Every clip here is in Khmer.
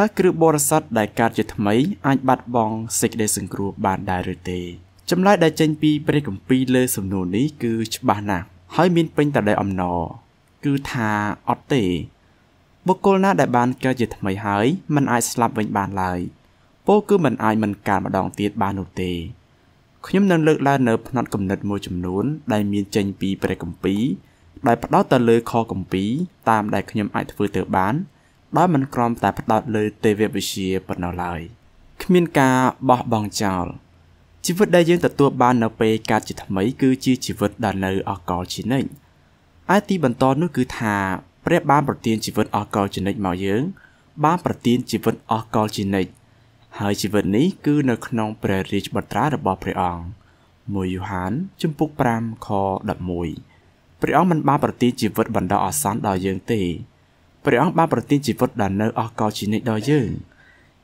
តើគ្រឹះបរិស័ទដែលកើតជាថ្មីអាច បាត់បង់សេចក្តីសង្គ្រោះបានដែរឬទេចម្លើយដែលចេញពីព្រះគម្ពីរលើសំណួរនេះគឺច្បាស់ណាស់ហើយមានពេញតដែលអំណរគឺថាអត់ទេបុគ្គលណាដែលបានកើតជាថ្មីហើយมันអាចស្លាប់វិញបានឡើយពោលគឺมันអាចមិនកើតម្ដងទៀតបាននោះទេខ្ញុំនឹងលើកឡើងនៅផ្នែកគំនិតមួយចំនួន ដែលមានចេញពី ព្រះគម្ពីរដែលផ្ដោតទៅលើខគម្ពីរតាមដែលខ្ញុំអាចធ្វើទៅបានដោយមិនក្រំតែផ្ដោតលើ ទេវវិទ្យាប៉ុណ្ណោះឡើយគ្មានការបោះបង់ចោលជីវិតដែលយើងទទួលបាន នៅពេលកើតជាថ្មីគឺជាជីវិតដែលនៅ អកលជានិច្ចឯទីបន្តនោះគឺថាព្រះបានប្រទានជីវិតអកលជានិច្ចមកយើង បានប្រទានជីវិតអកលជានិច្ចហើយជីវិតនេះគឺនៅក្នុង ព្រះរាជបត្រារបស់ព្រះអង្គមួយយូហានជំពូក5ខ11ព្រះអង្គមិនបានប្រទានជីវិតបណ្ដោះអាសន្នដល់យើងទេព្រះអង្គបានប្រទានជីវិតដល់នៅអស់កលជានិច្ចដល់យើង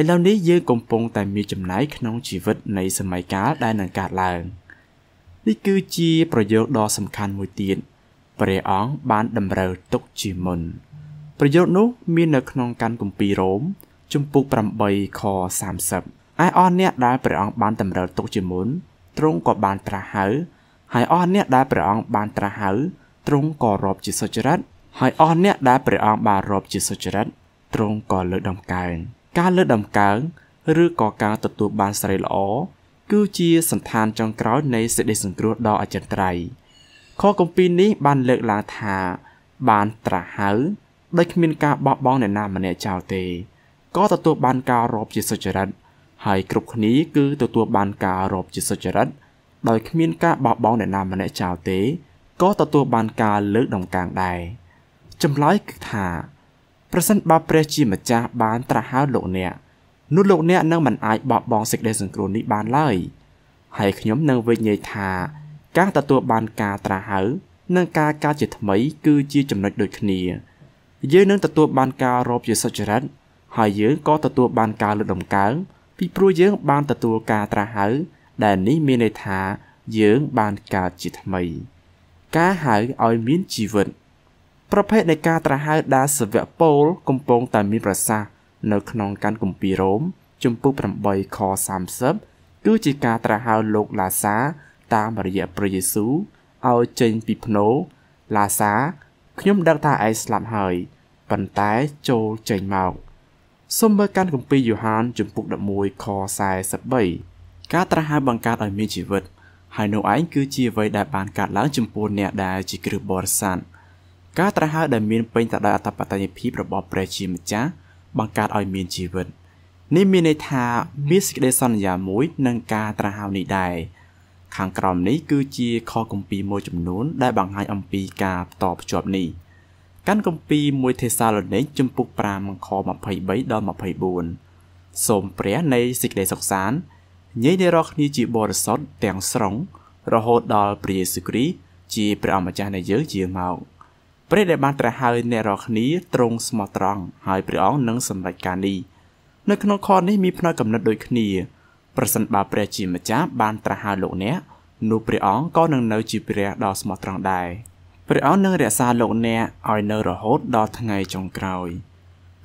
ឥឡូវនេះយើងកំពុងតែមានចំណាយក្នុងជីវិតនៃសម័យកាលដែលនឹងកើតឡើងនេះគឺជាប្រយោគដ៏សំខាន់មួយទៀតព្រះអង្គបានតម្រូវទុកជាមុន ប្រយោគនោះមាននៅក្នុងកាន់គម្ពីររ៉ូមជំពូក8ខ30ឯអស់អ្នកដែលព្រះអង្គបានតម្រូវទុកជាមុនទ្រង់ក៏បានត្រាស់ហៅហើយអស់អ្នកដែលព្រះអង្គបានត្រាស់ហៅទ្រង់ក៏រាប់ជាសុចរិតហើយអស់អ្នកដែលព្រះអង្គបានរាប់ជាសុចរិតទ្រង់ក៏លើកដំកើងការលើកដំកើងឬក៏ការ ទទួលបានសេរីល្អគឺជាសន្តានចុងក្រោយនៃសេចក្តីសង្គ្រោះដ៏អចិន្ត្រៃយ៍ខគម្ពីរនេះបានលើកឡើងថាបានត្រាស់ហៅដោយគ្មានការបោះបង់អ្នកណាម្នាក់ចោលទេក៏ទទួល បានការរាប់ជាសុចរិតហើយគ្រប់គ្នាគឺ ទទួលបានការរាប់ជាសុចរិតដោយគ្មានការបោះបង់អ្នកណាម្នាក់ចោលទេក៏ទទួលបានការលើកដំកើងដែរចម្លើយគឺថាប្រសិនបើព្រះជាម្ចាស់បានត្រាស់ហៅលោកអ្នកនោះលោកអ្នកនឹងមិនអាចបោះបង់សេចក្តីសង្គ្រោះនេះបានឡើយហើយខ្ញុំនឹងវិញ្ញាយថាការទទួលបានការត្រាស់ហៅនិងការកើតជាថ្មីគឺជាចំណុចដូចគ្នាយើងនឹងទទួលបានការរອບជាសុចរិតហើយយើងក៏ទទួលបានការលើកដំកើងពីព្រោះយើងបានទទួលការត្រាស់ហៅដែលនេះមានន័យថាយើងបានកើតជាថ្មីការហៅឲ្យមានជីវិតប្រភេទនៃការត្រាហៅដាសវៈពោលកំពុងតែមានប្រសាសន៍នៅក្នុងកានគម្ពីររ៉ូមជំពូក8ខ30គឺជាការត្រាហៅលោកឡាសាតាមរយៈព្រះយេស៊ូវឲ្យចេញពីភ្នោឡាសាខ្ញុំដឹងថាឯងស្លាប់ហើយប៉ុន្តែចូលចេញមកសូមមើលកានគម្ពីរយ៉ូហានជំពូក11ខ43ការត្រាហៅបង្កើតឲ្យមានជីវិតហើយនោះឯងគឺជាអ្វីដែលបានកើតឡើងចំពោះអ្នកដែលជាគ្រឹះបរិស័ទការត្រាស់ហៅដែលមានពេញទៅដោយអធិបតេយ្យភាពរបស់ព្រះជាម្ចាស់បង្កើតឲ្យមានជីវិតនេះមានន័យថាមានសេចក្តីសន្យាមួយនឹងការត្រាស់ហៅនេះដែរខាងក្រោមនេះគឺជាខគម្ពីរមួយចំនួន ដែលបង្ហាញអំពីការតបភ្ជាប់នេះ កាន់គម្ពីរមួយថេសាឡូនីកជំពូក5ខ23ដល់24សូមព្រះនៃសេចក្តីសុខសាន្តញែកនៃរកគ្នាជាបរិសុទ្ធទាំងស្រុងរហូតដល់ព្រះយេស៊ូវគ្រីស្ទជាព្រះអម្ចាស់នៃយើងជាមកព្រះដែលបានត្រាស់ហើយអ្នករាល់គ្នាត្រង់ស្មោះត្រង់ហើយព្រះអង្គនឹងសម្រេចការនេះនៅក្នុងខនេះមានផ្នែកកំណត់ដូចគ្នាប្រសិនបើព្រះជាម្ចាស់បានត្រាស់ហើយលោកអ្នកនោះព្រះអង្គក៏នឹងនៅជាព្រះដ៏ស្មោះត្រង់ដែរព្រះអង្គនឹងរក្សាលោកអ្នកឲ្យនៅរហូតដល់ថ្ងៃចុងក្រោយ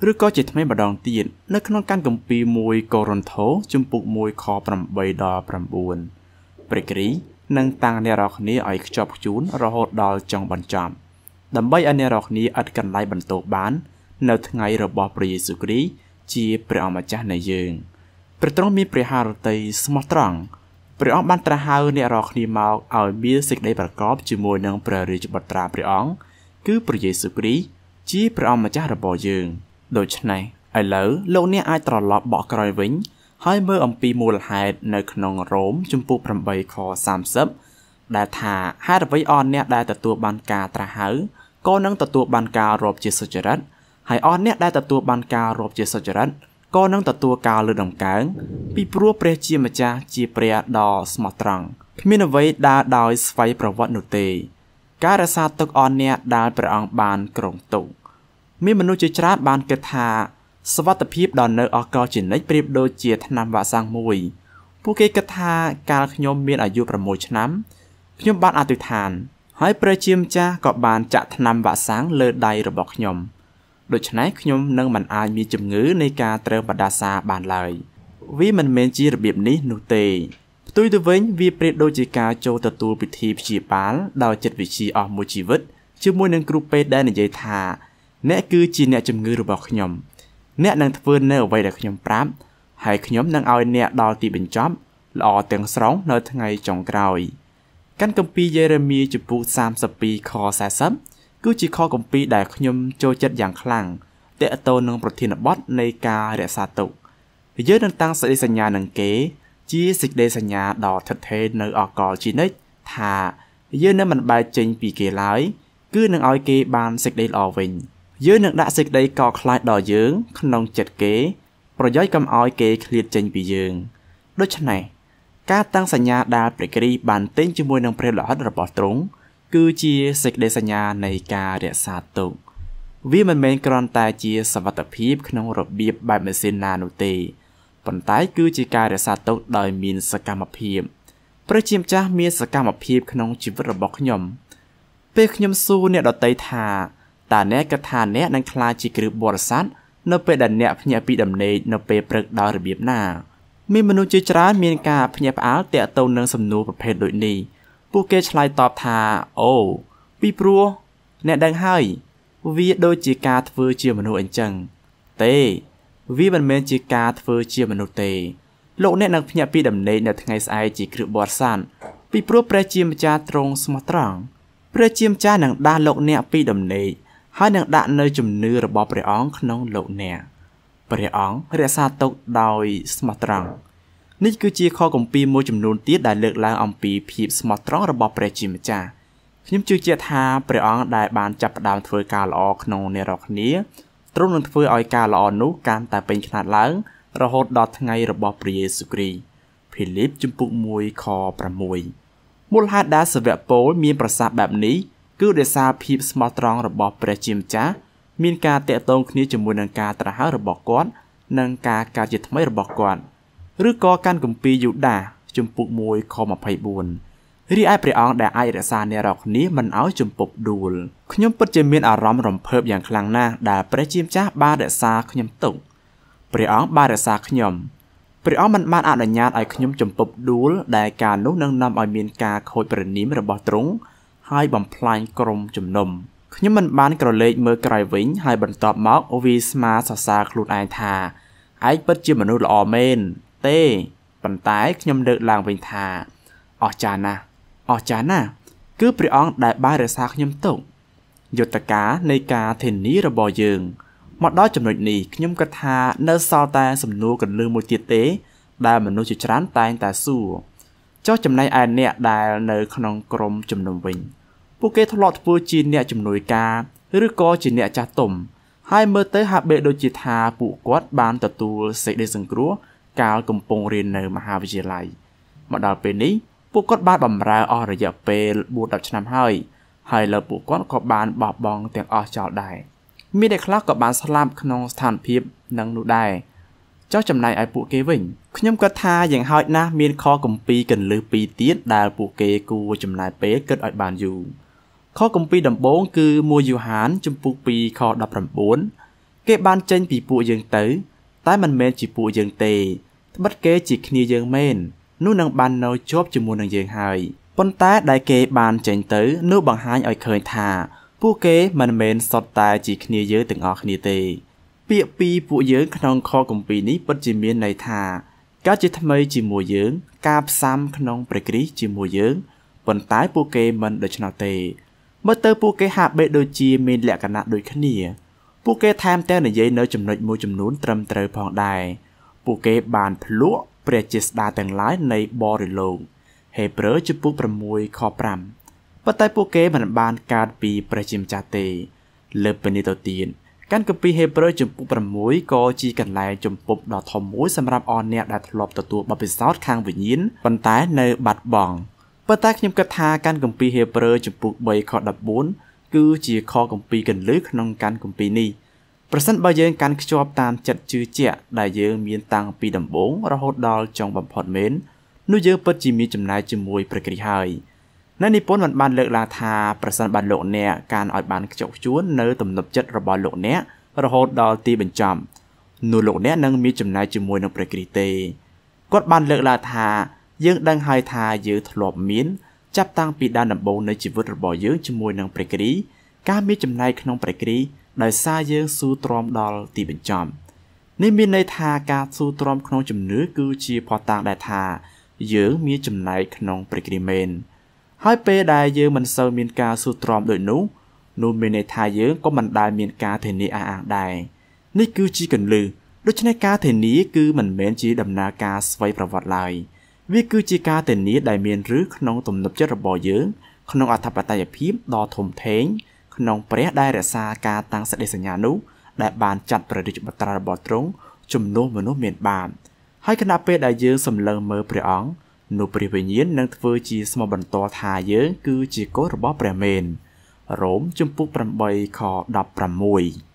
ឬក៏ជាថ្មីម្ដងទៀតនៅក្នុងកានកម្ពី1កូរិនថូជំពូក1ខ8ដល់9ព្រះគ្រីនឹងតាំងអ្នករាល់គ្នាឲ្យខ្ជាប់ខ្ជួនរហូតដល់ចុងបញ្ចប់ដើម្បីឲ្យអ្នករាល់គ្នាឥតកន្លែងបន្ទោសបាននៅថ្ងៃរបស់ព្រះយេស៊ូវគ្រីស្ទជាព្រះអម្ចាស់នៃយើងព្រះទ្រង់មានព្រះハរតីស្មោះត្រង់ព្រះអង្គបានត្រាស់ហៅអ្នករាល់គ្នាមកឲ្យមានសេចក្តីប្រកបជាមួយនឹងព្រះរាជបុត្រាព្រះអង្គគឺព្រះយេស៊ូវគ្រីស្ទជាព្រះអម្ចាស់របស់យើង ដូច្នេះឥឡូវលោកអ្នកអាចត្រឡប់បកក្រោយវិញ ហើយមើលអំពីមូលហេតុនៅក្នុងរ៉ូមជំពូក8ខ30ដែលថាហេតុអ្វីអនអ្នកដែលទទួលបានការត្រាស់ហៅក៏នឹងទទួលបានការរាប់ជាសុចរិតហើយអស់អ្នកដែលទទួលបានការរាប់ជាសុចរិតក៏នឹងទទួលការលើកដំកើងពីព្រោះព្រះជាម្ចាស់ជាព្រះដ៏ស្មោះត្រង់គ្មានអ្វីដើរដោយស្វ័យប្រវត្តិនោះទេ ការរក្សាទុកអស់អ្នកដែលព្រះអង្គបានគ្រងទុកមានមនុស្សជាច្រើនបានគិតថាសវត្ថភាពដល់នៅអកលជានិច្ចប្រៀបដូចជាឆ្នាំវ៉ាក់សាំងមួយ ពួកគេគិតថាកាលខ្ញុំមានអាយុ6ឆ្នាំខ្ញុំបានអធិដ្ឋានហើយព្រះជាម្ចាស់ក៏បានចាក់ថ្នាំវ៉ាក់សាំងលើដៃរបស់ខ្ញុំដូច្នេះខ្ញុំនឹងមិនអាច មានជំងឺ នៃការត្រូវបដាសាបានឡើយវាមិនមែនជារបៀបនេះនោះទេផ្ទុយទៅវិញវាប្រៀបដូចជាការចូលទទួលពិធីព្យាបាលដោយចិត្តវិទ្យាអស់មួយជីវិតជាមួយនឹងគ្រូពេទ្យដែលនិយាយថាអ្នកគឺជាអ្នកជំងឺរបស់ខ្ញុំ អ្នកនឹងធ្វើនៅអ្វីដែលខ្ញុំប្រាប់ ហើយខ្ញុំនឹងឲ្យអ្នកដល់ទីបញ្ចប់ល្អទាំងស្រុងនៅថ្ងៃចុងក្រោយ។កាន់គម្ពីរយេរេមៀជំពូក32ខ40គឺជាខគម្ពីរដែលខ្ញុំចូលចិត្តយ៉ាងខ្លាំងតកតទៅនឹងប្រធានបទនៃការរក្សាទុកយើងនឹងតាំងសេចក្តីសញ្ញានឹងគេ ជាសេចក្តីសញ្ញាដ៏ថិតថេរនៅ អកលជីនិច ថា យើងនឹងមិនបែកចេញ ពីគេឡើយគឺនឹងឲ្យគេបានសេចក្តីល្អវិញ យើងនឹងដាក់សេចក្តីកោខ្លាចដល់យើង ក្នុងចិត្តគេ ប្រយោជន៍កំឲ្យគេឃ្លាតចេញពីយើងដូច្នេះការតាំងសញ្ញាដែលព្រះគិរីបានទិញជាមួយនឹងព្រះលហិតរបស់ទ្រង់គឺជាសេចក្តីសញ្ញានៃការរក្សាទុកវាមិនមែនគ្រាន់តែជាសវត្ថភាពក្នុងរបៀបបែបម៉ាស៊ីនណានោះទេប៉ុន្តែគឺជាការរក្សាទុកដោយមានសកម្មភាពព្រះជាម្ចាស់មានសកម្មភាពក្នុងជីវិតរបស់ខ្ញុំ ពេលខ្ញុំសួរអ្នកដតីថាតើអ្នកគិតថាអ្នកនឹងក្លាយជាគ្រឹះបរិស័ទនៅពេលដែលអ្នកភ្ញាក់ពីដំណេកនៅពេលព្រឹកដល់របៀបណាមានមនុស្សជាច្រើនមានការភ្ញាក់ផ្អើលទាក់ទងនឹងសំណួរប្រភេទដូចនេះពួកគេឆ្លើយតបថាអូពីព្រោះអ្នកដឹងហើយ វាដូចជាការធ្វើជាមនុស្សអញ្ចឹងទេវាមិនមែនជាការធ្វើជាមនុស្សទេលោកអ្នកនឹងភ្ញាក់ពីដំណេកនៅថ្ងៃស្អែកជាគ្រឹះបរិសានពីព្រោះព្រះជាម្ចាស់ទ្រង់ស្មោះត្រង់ព្រះជាម្ចាស់នឹងដាស់លោកអ្នកពីដំណេកហើយនឹង ដាក់នៅជំនឿរបស់ព្រះអង្គក្នុង លោកអ្នក។ព្រះអង្គរក្សាទុកដោយស្មោះត្រង់នេះគឺជាខគម្ពីរមួយចំនួនទៀតដែលលើកឡើងអំពីភាពស្មោះត្រង់របស់ព្រះជាម្ចាស់ខ្ញុំជឿជាក់ថាព្រះអង្គដែលបានចាប់ផ្ដើមធ្វើការល្អក្នុងអ្នករាល់គ្នាទ្រង់នឹងធ្វើឲ្យការល្អនោះកាន់តែពេញខ្លាតឡើង រហូតដល់ថ្ងៃរបស់ព្រះយេស៊ូវគ្រីស្ទភីលីបជំពូក1ខ6មូលហេតុដែលសាវកពូលមានប្រសាសន៍បែបនេះគឺដោយសារភាពស្មោះត្រង់របស់ព្រះជាម្ចាស់មានការតាក់ទងគ្នាជាមួយនឹងការត្រាស់ហើយរបស់គាត់និងការកើតជាថ្មីរបស់គាត់ឬក៏កាន់គម្ពីរយូដា ជំពូក1ខ24រីឯព្រះអង្គដែលអាចរក្សាអ្នករាល់គ្នាមិនឲ្យជំពប់ដួលខ្ញុំពិតជាមានអារម្មណ៍រំភើបយ៉ាងខ្លាំងណាស់ដែលព្រះជាម្ចាស់បានរក្សាខ្ញុំទុកព្រះអង្គបានរក្សាខ្ញុំព្រះអង្គមិនបានអនុញ្ញាតឲ្យខ្ញុំជំពប់ដួលដែលការនោះនឹងនាំឲ្យមានការខូចព្រះនាមរបស់ទ្រង់ហើយបំផ្លាញក្រុមជំនុំ។ខ្ញុំមិនបានក្រឡេកមើលក្រោយវិញហើយបន្ទាប់មកអូវីស្មាសរសើរខ្លួនឯងថាឯងពិតជាមនុស្សល្អមែនទេប៉ុន្តែខ្ញុំលើកឡើងវិញថាអស្ចារ្យណាស់អស្ចារ្យណាស់គឺព្រះអង្គដែលបានរក្សាខ្ញុំទុកយុទ្ធការនៃការធានារបស់យើងមកដល់ចំណុចនេះខ្ញុំគិតថា នៅសល់តែសំណួរកន្លឹះមួយទៀតទេ ដែល មនុស្សជាច្រើនតែងតែសួរចុះចំណែកឯអ្នកដែលនៅក្នុងក្រមជំនុំវិញពួកគេធ្លាប់ធ្វើជាអ្នកជំនួយការឬក៏ជាអ្នកចាស់ទុំហើយមើលទៅហាក់បីដូចជាថាពួកគាត់បានទទួលសេចក្តីសង្គ្រោះកាលកំពុងរៀននៅមហាវិទ្យាល័យមកដល់ពេលនេះពួកគាត់បានបម្រើអស់រយៈពេល4-10ឆ្នាំហើយហើយលើពួកគាត់ក៏បានបោះបង់ទាំងអស់ចោលដែរមានអ្នកខ្លះក៏បានស្លាប់ក្នុងស្ថានភាពនឹងនោះដែរចុះចំណាយឲ្យពួកគេវិញខ្ញុំគាត់ថាយ៉ាងហោចណាស់មាន ខកំពីកន្លឹះ2ទៀតដែល ពួកគេគួរចំណាយពេលគិតឲ្យបានយូរខគម្ពីរដំបូងគឺមួយយូហានជំពូក2ខ19គេបានចេញពីពួកយើងទៅ តែមិនមែនជាពួកយើងទេត្បិតគេជាគ្នាយើងមែននោះនឹងបាននៅជាប់ជាមួយនឹងយើងហើយប៉ុន្តែដែលគេបានចេញទៅនោះបង្ហាញឲ្យឃើញថា ពួកគេមិនមែនសុទ្ធតែ ជាគ្នាយើងទាំងអស់គ្នាទេ ពាក្យពីពួកយើងក្នុងខគម្ពីរនេះពិតជាមានន័យថា ការជាថ្មីជាមួយយើង ការផ្សំក្នុងព្រះគ្រីស្ទជាមួយយើងប៉ុន្តែពួកគេមិនដូច្នោះទេមើលទៅពួកគេហាក់បីដូចជាមានលក្ខណៈដូចគ្នា ពួកគេថែមទាំងនិយាយនៅចំណុចមួយចំនួនត្រឹមត្រូវផងដែរពួកគេបានភ្លក់ព្រះជាស្ដាទាំងឡាយនៃបរិលោកហេព្រើរជំពូក6ខ5ប៉ុន្តែពួកគេមិនបានកើតពីព្រះជាម្ចាស់ទេលើពីនេះទៅទៀតកាន់គម្ពីរហេព្រើរជំពូក6ក៏ជាកន្លែងជំពប់ដ៏ធំមួយសម្រាប់អនអ្នកដែលធ្លាប់ទទួលបបិសោតខាងវិញ្ញាណប៉ុន្តែនៅបាត់បង់។ប៉ុន្តែខ្ញុំគិតថាកាន់គម្ពីរហេព្រើរចំពុក3ខ14គឺជាខគម្ពីរកន្លឹះក្នុងកាន់គម្ពីរនេះប្រសិនបើយើងកាន់ខ្ជាប់តាមចិត្តជឿជាក់ដែលយើងមាន តាំងពីដំបូង រហូតដល់ចុងបំផុតមែននោះយើងពិតជាមានចំណាយជាមួយព្រះគ្រីស្ទហើយអ្នកនិពន្ធបានលើកឡើងថាប្រសិនបានលោកអ្នកកាន់ឲ្យបានខ្ជាប់ខ្ជួននៅទំនុកចិត្តរបស់លោកអ្នករហូតដល់ទីបញ្ចប់នោះលោកអ្នកនឹងមានចំណាយជាមួយនឹងព្រះគ្រីស្ទទេគាត់បានលើកឡើងថាយើងដឹងហើយថាយើងធ្លាប់មាន ចាប់តាំងពីដើមដំបូងនៃជីវិតរបស់យើងជាមួយនឹងព្រះគ្រី ការមានចំណាយក្នុងព្រះគ្រីដោយសារយើងស៊ូទ្រាំដល់ទីបញ្ចប់នេះមានន័យថាការស៊ូទ្រាំក្នុងជំនឿគឺជាផតាំងដែលថាយើងមានចំណាយក្នុងព្រះគ្រីមែនហើយពេលដែលយើងមិនសូវមានការស៊ូទ្រាំដូចនោះ នោះមានន័យថាយើងក៏មិនដែលមានការធានាអះអាងដែរនេះគឺជាកន្លឹះដូច្នេះការធានាគឺមិនមែនជាដំណើរការស្វ័យប្រវត្តិឡើយ។វាគឺជាការធានាដែលមានឬក្នុងទំនុកចិត្តរបស់យើង ក្នុងអធិបតេយ្យភាពដ៏ធំធេង ក្នុងព្រះដែលរក្សាការតាំងសេចក្តីសញ្ញានោះដែលបានចាត់ព្រះរាជបត្រារបស់ទ្រង់ជំនួសមនុស្សមានបាបហើយគណៈពេលដែលយើងសម្លឹងមើលព្រះអង្គនោះព្រះវិញ្ញាណនឹងធ្វើជាស្មោះបន្ទាល់ថាយើងគឺជាកូនរបស់ព្រះមេនរ៉ូមជំពូក8ខ16